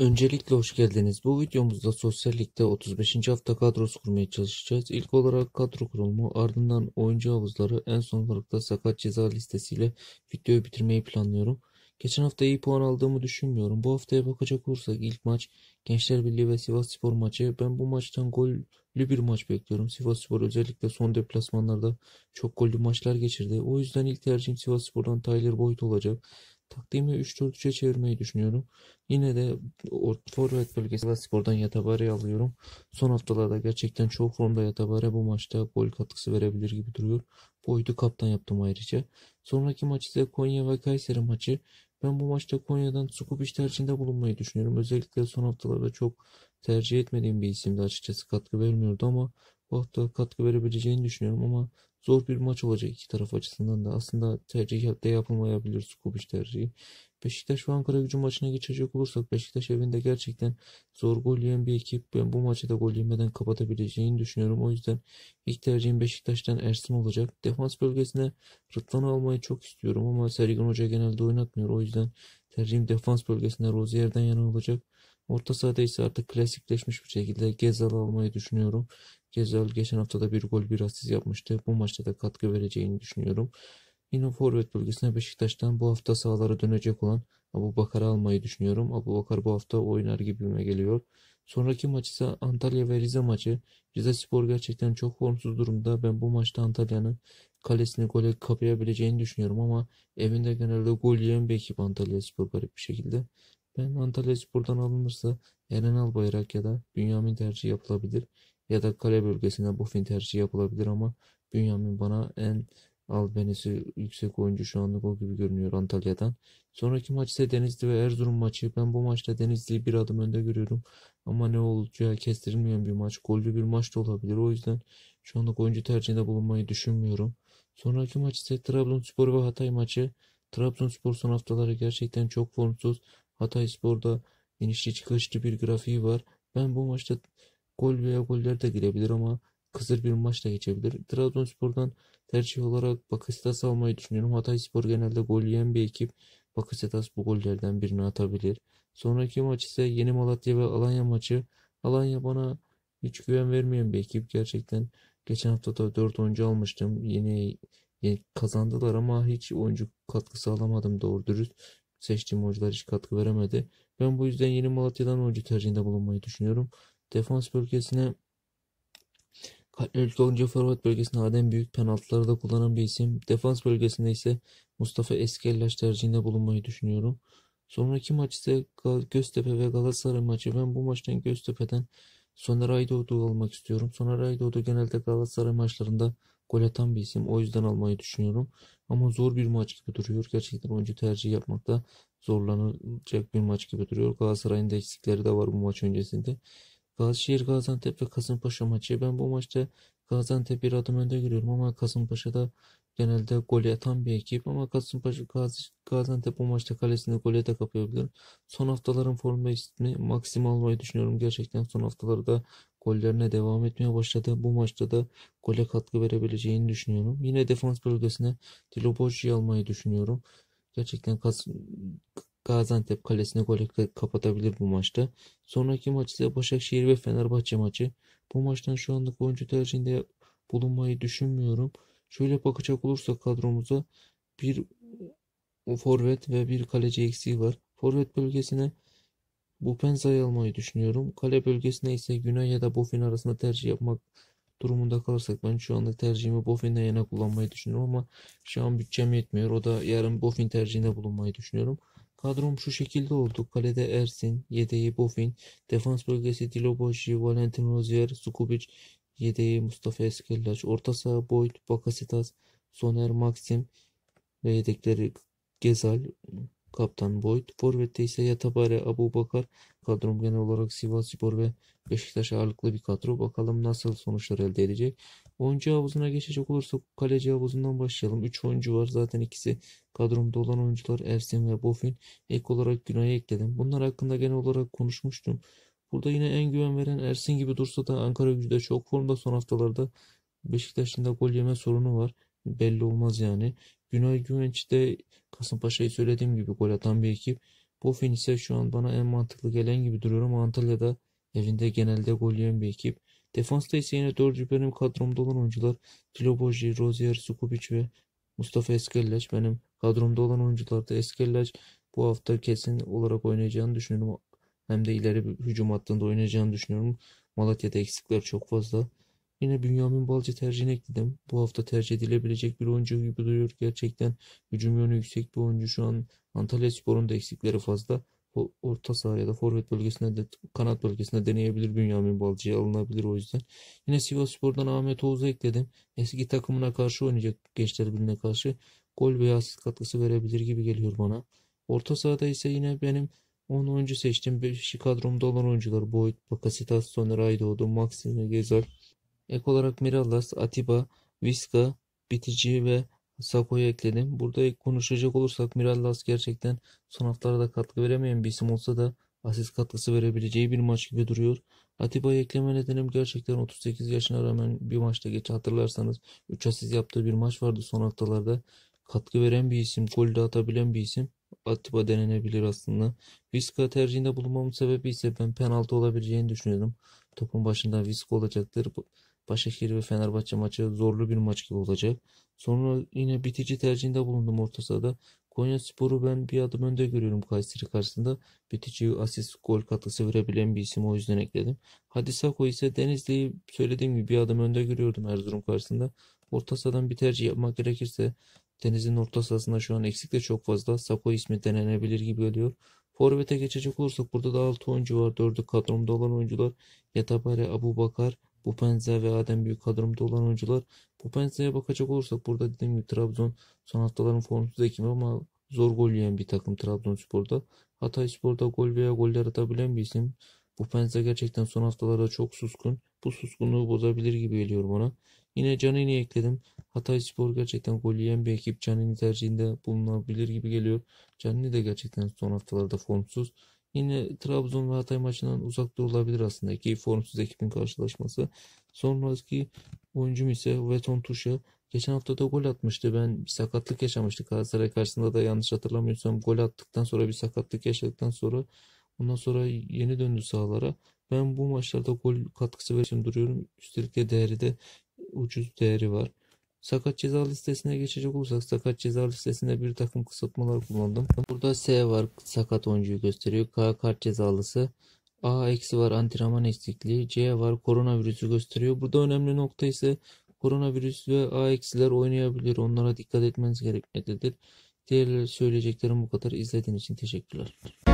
Öncelikle hoş geldiniz. Bu videomuzda Sosyal Lig'de 35. hafta kadrosu kurmaya çalışacağız. İlk olarak kadro kurulumu, ardından oyuncu havuzları, en son olarak da sakat ceza listesiyle videoyu bitirmeyi planlıyorum. Geçen hafta iyi puan aldığımı düşünmüyorum. Bu haftaya bakacak olursak ilk maç Gençler Birliği ve Sivas Spor maçı. Ben bu maçtan gollü bir maç bekliyorum. Sivas Spor özellikle son deplasmanlarda çok gollü maçlar geçirdi. O yüzden ilk tercihim Sivas Spor'dan Tyler Boyd olacak. Taktiğimi 3-4-3'e çevirmeyi düşünüyorum. Yine de forvet bölgesi spordan Yatabare'yi alıyorum. Son haftalarda gerçekten çok formda Yatabare bu maçta gol katkısı verebilir gibi duruyor. Boydu kaptan yaptım ayrıca. Sonraki maç ise Konya ve Kayseri maçı. Ben bu maçta Konya'dan Sukup iş tercihinde bulunmayı düşünüyorum. Özellikle son haftalarda çok tercih etmediğim bir isimdi açıkçası katkı vermiyordu ama bu oh hafta katkı verebileceğini düşünüyorum ama zor bir maç olacak iki taraf açısından da. Aslında tercih de yapılmayabilir Skubic tercihi. Beşiktaş ve Ankara gücü maçına geçecek olursak Beşiktaş evinde gerçekten zor gol yiyen bir ekip. Ben bu maçı da gol yemeden kapatabileceğini düşünüyorum. O yüzden ilk tercihim Beşiktaş'tan Ersin olacak. Defans bölgesine Rıdvan'ı almayı çok istiyorum ama Sergen Hoca genelde oynatmıyor. O yüzden tercihim defans bölgesinde Rozier'den yana olacak. Orta sahada ise artık klasikleşmiş bir şekilde Gezal'ı almayı düşünüyorum. Gezel geçen haftada bir gol bir asist yapmıştı. Bu maçta da katkı vereceğini düşünüyorum. Yine forvet bölgesine Beşiktaş'tan bu hafta sahalara dönecek olan Abu Bakar'ı almayı düşünüyorum. Abu Bakar bu hafta oynar gibime geliyor. Sonraki maç ise Antalya ve Rize maçı. Rize Spor gerçekten çok formsuz durumda. Ben bu maçta Antalya'nın kalesini gole kapayabileceğini düşünüyorum ama evinde genelde gol yiyen bir ekip Antalya Spor garip bir şekilde. Ben Antalya Spor'dan alınırsa Eren Albayrak ya da Bünyamin tercih yapılabilir ya da kale bölgesine Buffon tercihi yapılabilir ama Bünyamin bana en albenisi yüksek oyuncu şu anlık o gibi görünüyor Antalya'dan. Sonraki maç ise Denizli ve Erzurum maçı. Ben bu maçta Denizli'yi bir adım önde görüyorum. Ama ne olacağı kestirilmeyen bir maç. Gollü bir maç da olabilir. O yüzden şu anlık oyuncu tercihinde bulunmayı düşünmüyorum. Sonraki maç ise Trabzonspor ve Hatay maçı. Trabzonspor son haftaları gerçekten çok formsuz. Hatay Spor'da inişli çıkışlı bir grafiği var. Ben bu maçta Gol veya goller de girebilir ama kısır bir maç da geçebilir. Trabzonspor'dan tercih olarak Bakasitas almayı düşünüyorum. Hatayspor genelde gol yiyen bir ekip. Bakasitas bu gollerden birini atabilir. Sonraki maç ise Yeni Malatya ve Alanya maçı. Alanya bana hiç güven vermeyen bir ekip gerçekten. Geçen hafta da 4 oyuncu almıştım. Yeni, yeni kazandılar ama hiç oyuncu katkısı alamadım doğru dürüst. Seçtiğim oyuncular hiç katkı veremedi. Ben bu yüzden Yeni Malatya'dan oyuncu tercihinde bulunmayı düşünüyorum. Defans bölgesine kalecilik olunca forvet bölgesine Adem Büyük penaltıları da kullanan bir isim. Defans bölgesinde ise Mustafa Eskellaş tercihinde bulunmayı düşünüyorum. Sonraki maç ise Göztepe ve Galatasaray maçı. Ben bu maçtan Göztepe'den Soner Aydoğdu almak istiyorum. Soner Aydoğdu genelde Galatasaray maçlarında gol atan bir isim. O yüzden almayı düşünüyorum. Ama zor bir maç gibi duruyor. Gerçekten oyuncu tercih yapmakta zorlanacak bir maç gibi duruyor. Galatasaray'ın da eksikleri de var bu maç öncesinde. Başakşehir Gaziantep ve Kasımpaşa maçı. Ben bu maçta Gaziantep bir adım önde görüyorum ama Kasımpaşa'da genelde gol atan bir ekip ama Kasımpaşa Gazi, Gaziantep bu maçta kalesinde gole de kapayabilir. Son haftaların formu ismi Maxim almayı düşünüyorum. Gerçekten son haftalarda gollerine devam etmeye başladı. Bu maçta da gole katkı verebileceğini düşünüyorum. Yine defans bölgesine Diloboji'yi almayı düşünüyorum. Gerçekten Kas Gaziantep kalesine gol kapatabilir bu maçta. Sonraki maç ise Başakşehir ve Fenerbahçe maçı. Bu maçtan şu anlık oyuncu tercihinde bulunmayı düşünmüyorum. Şöyle bakacak olursak kadromuza bir forvet ve bir kaleci eksiği var. Forvet bölgesine Bupenza'yı almayı düşünüyorum. Kale bölgesine ise Güney ya da Bofin arasında tercih yapmak durumunda kalırsak ben şu anda tercihimi Bofin'den yana kullanmayı düşünüyorum ama şu an bütçem yetmiyor. O da yarın Bofin tercihinde bulunmayı düşünüyorum. Kadrom şu şekilde oldu. Kalede Ersin, yedeği Bofin, defans bölgesi Diloboji, Valentin Rozier, Sukubic, yedeği Mustafa Eskellaç, orta saha Boyd, Bakasitas, Soner Maxim ve yedekleri Gezal, Kaptan Boyd. Forvet'te ise Yatabare Abu Bakar. Kadrom genel olarak Sivas Spor ve Beşiktaş ağırlıklı bir kadro. Bakalım nasıl sonuçlar elde edecek. Oyuncu havuzuna geçecek olursak kaleci havuzundan başlayalım. 3 oyuncu var. Zaten ikisi kadromda olan oyuncular Ersin ve Bofin. Ek olarak Günay'ı ekledim. Bunlar hakkında genel olarak konuşmuştum. Burada yine en güven veren Ersin gibi dursa da Ankara gücü çok formda son haftalarda Beşiktaş'ın da gol yeme sorunu var. Belli olmaz yani. Günay Güvenç de Kasımpaşa'yı söylediğim gibi gol atan bir ekip. Bofin ise şu an bana en mantıklı gelen gibi duruyor ama Antalya'da evinde genelde gol yiyen bir ekip. Defansta ise yine dördü benim kadromda olan oyuncular Tiloboji, Rozier, Sukubic ve Mustafa Eskelleç. Benim kadromda olan oyuncular. oyuncularda Eskelleç bu hafta kesin olarak oynayacağını düşünüyorum. Hem de ileri hücum hattında oynayacağını düşünüyorum. Malatya'da eksikler çok fazla. Yine Bünyamin Balcı tercihine ekledim. Bu hafta tercih edilebilecek bir oyuncu gibi duruyor. Gerçekten hücum yönü yüksek bir oyuncu. Şu an Antalya Spor'un da eksikleri fazla. O orta saha ya da forvet bölgesinde de kanat bölgesinde deneyebilir Bünyamin Balcı'ya alınabilir o yüzden. Yine Sivas Spor'dan Ahmet Oğuz'u ekledim. Eski takımına karşı oynayacak gençler birine karşı gol veya asist katkısı verebilir gibi geliyor bana. Orta sahada ise yine benim 10 oyuncu seçtim. 5 kadromda olan oyuncular Boyd, Bakasitas, Soner Aydoğdu, Maxime Gezel, Ek olarak Mirallas, Atiba, Viska, Bitici ve Sako'yu ekledim. Burada konuşacak olursak Mirallas gerçekten son haftalarda katkı veremeyen bir isim olsa da asist katkısı verebileceği bir maç gibi duruyor. Atiba'yı ekleme nedenim gerçekten 38 yaşına rağmen bir maçta geç hatırlarsanız 3 asist yaptığı bir maç vardı son haftalarda. Katkı veren bir isim, gol de atabilen bir isim. Atiba denenebilir aslında. Viska tercihinde bulunmamın sebebi ise ben penaltı olabileceğini düşünüyordum. Topun başında Visko olacaktır. Başakşehir ve Fenerbahçe maçı zorlu bir maç gibi olacak. Sonra yine bitici tercihinde bulundum orta sahada. Konya Sporu ben bir adım önde görüyorum Kayseri karşısında. Bitici asist gol katkısı verebilen bir isim o yüzden ekledim. Hadisako ise Denizli'yi söylediğim gibi bir adım önde görüyordum Erzurum karşısında. Orta sahadan bir tercih yapmak gerekirse Deniz'in orta sahasında şu an eksik de çok fazla. Sako ismi denenebilir gibi geliyor. Forvet'e geçecek olursak burada da 6 oyuncu var. 4'ü kadromda olan oyuncular. Yatabare, Abu Bakar, Bupenza ve Adem Büyük kadromda olan oyuncular. Bupenza'ya bakacak olursak burada dediğim gibi Trabzon son haftaların formsuz ekimi ama zor gol yiyen bir takım Trabzonspor'da. Hatay Spor'da gol veya goller atabilen bir isim. Bu Bupenza gerçekten son haftalarda çok suskun. Bu suskunluğu bozabilir gibi geliyor bana. Yine Cani'ni ekledim. Hatay Spor gerçekten gol yiyen bir ekip. Canini tercihinde bulunabilir gibi geliyor. Canini de gerçekten son haftalarda formsuz. Yine Trabzon ve Hatay maçından uzak durulabilir aslında. ki formsuz ekibin karşılaşması. Sonraki oyuncum ise Veton Tuşa. Geçen hafta da gol atmıştı. Ben bir sakatlık yaşamıştık. Galatasaray karşısında da yanlış hatırlamıyorsam gol attıktan sonra bir sakatlık yaşadıktan sonra ondan sonra yeni döndü sahalara. Ben bu maçlarda gol katkısı verişim duruyorum. Üstelik de değeri de ucuz değeri var. Sakat ceza listesine geçecek olursak sakat ceza listesinde bir takım kısaltmalar kullandım. Burada S var sakat oyuncuyu gösteriyor. K kart cezalısı. A eksi var antrenman eksikliği. C var koronavirüsü gösteriyor. Burada önemli nokta ise koronavirüs ve A eksiler oynayabilir. Onlara dikkat etmeniz gerekmektedir. Diğer söyleyeceklerim bu kadar. İzlediğiniz için teşekkürler.